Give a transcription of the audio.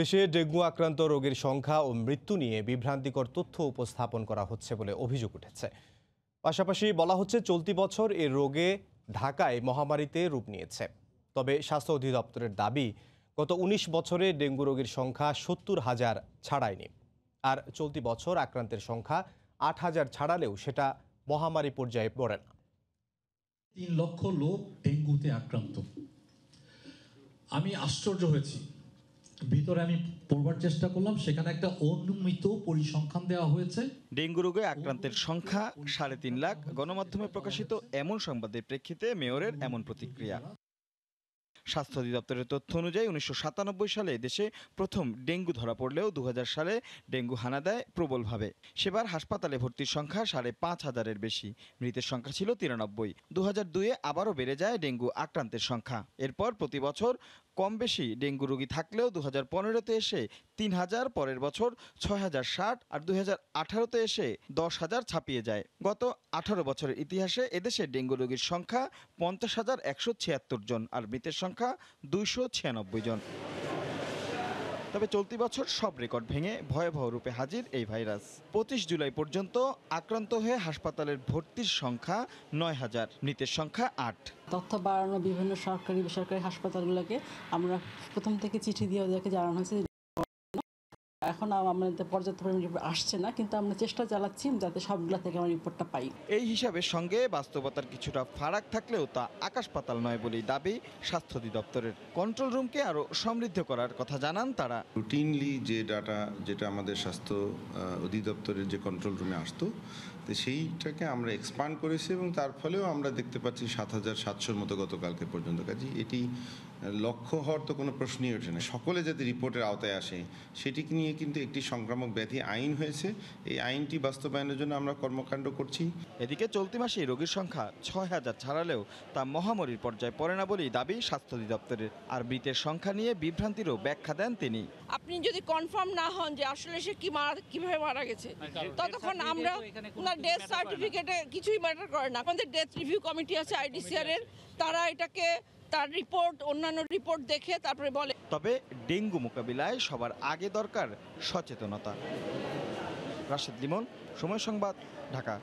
দেশে ডেঙ্গু আক্রান্ত রোগীর সংখ্যা ও মৃত্যু নিয়ে বিভ্রান্তিকর তথ্য উপস্থাপন করা হচ্ছে বলে অভিযোগ উঠেছে পাশাপাশি বলা হচ্ছে চলতি বছর এ রোগে ঢাকায় মহামারীতে রূপ নিয়েছে তবে স্বাস্থ্য অধিদপ্তরের দাবি গত ১৯ বছরে ডেঙ্গু রোগীর সংখ্যা সত্তর হাজার ছাড়ায়নি আর চলতি বছর আক্রান্তের সংখ্যা আট হাজার ছাড়ালেও সেটা মহামারী পর্যায়ে পড়ে না তিন লক্ষ লোক ডেঙ্গুতে আক্রান্ত আমি আশ্চর্য হয়েছি ভিতরে আমি পড়বার চেষ্টা করলাম সেখানে একটা অনুমিত পরিসংখ্যান দেওয়া হয়েছে ডেঙ্গু রোগে আক্রান্তের সংখ্যা সাড়ে তিন লাখ গণমাধ্যমে প্রকাশিত এমন সংবাদের প্রেক্ষিতে মেয়রের এমন প্রতিক্রিয়া স্বাস্থ্য অধিদপ্তরের তথ্য অনুযায়ী উনিশশো সালে দেশে প্রথম ডেঙ্গু ধরা পড়লেও দু সালে ডেঙ্গু হানা দেয় প্রবলভাবে সেবার হাসপাতালে ভর্তির সংখ্যা সাড়ে পাঁচ হাজারের বেশি মৃতের সংখ্যা ছিল তিরানব্বই দু হাজার দুয়ে আবারও বেড়ে যায় ডেঙ্গু আক্রান্তের সংখ্যা এরপর প্রতি বছর কম বেশি ডেঙ্গু রোগী থাকলেও দু হাজার পনেরোতে এসে তিন হাজার পরের বছর ছয় হাজার ষাট আর দু হাজার আঠারোতে এসে দশ হাজার ছাপিয়ে যায় গত আঠারো বছরের ইতিহাসে এদেশে ডেঙ্গু রোগীর সংখ্যা পঞ্চাশ হাজার একশো ছিয়াত্তর জন আর মৃতের সংখ্যা দুইশো ছিয়ানব্বই জন তবে চলতি বছর সব রেকর্ড ভেঙে ভয়াবহ রূপে হাজির এই ভাইরাস পঁচিশ জুলাই পর্যন্ত আক্রান্ত হয়ে হাসপাতালের ভর্তির সংখ্যা নয় হাজার মৃতের সংখ্যা আট তথ্য বাড়ানো বিভিন্ন সরকারি বেসরকারি হাসপাতালগুলোকে আমরা প্রথম থেকে চিঠি দিয়ে ওদেরকে জানানো হয়েছে এখন আমাদের পর্যাপ্ত পরিমাণে আসছে না কিন্তু আমরা চেষ্টা চালাচ্ছি যাতে সবগুলা থেকে আমরা রিপোর্টটা পাই এই হিসাবের সঙ্গে বাস্তবতার কিছুটা ফারাক থাকলেও তা আকাশ পাতাল নয় বলেই দাবি স্বাস্থ্য অধিদপ্তরের কন্ট্রোল রুমকে আরও সমৃদ্ধ করার কথা জানান তারা রুটিনলি যে ডাটা যেটা আমাদের স্বাস্থ্য অধিদপ্তরের যে কন্ট্রোল রুমে আসতো তো সেইটাকে আমরা এক্সপান্ড করেছি এবং তার ফলেও আমরা দেখতে পাচ্ছি সাত হাজার সাতশোর মতো গতকালকে পর্যন্ত কাজে এটি লক্ষ্য হওয়ার তো কোনো প্রশ্নই ওঠে না সকলে যাতে রিপোর্টের আওতায় আসে সেটিকে নিয়ে কিন্তু একটি সংক্রামক ব্যাধি আইন হয়েছে এই আইনটি বাস্তবায়নের জন্য আমরা কর্মকাণ্ড করছি এদিকে চলতি মাসে রোগীর সংখ্যা ছয় হাজার ছাড়ালেও তা মহামারীর পর্যায়ে পড়ে না বলেই দাবি স্বাস্থ্য অধিদপ্তরের আর মৃতের সংখ্যা নিয়ে বিভ্রান্তিরও ব্যাখ্যা দেন তিনি আপনি যদি কনফার্ম না হন যে আসলে সে কি মারা কিভাবে মারা গেছে হ্যাঁ, ততক্ষণ আমরা ওনার ডেথ সার্টিফিকেটে কিছুই ম্যাটার করে না আমাদের ডেথ রিভিউ কমিটি আছে আইডিসিআর এর তারা এটাকে তার রিপোর্ট অন্যান্য রিপোর্ট দেখে তারপরে বলে তবে ডেঙ্গু মোকাবিলায় সবার আগে দরকার সচেতনতা রাশেদ লিমন সময় সংবাদ ঢাকা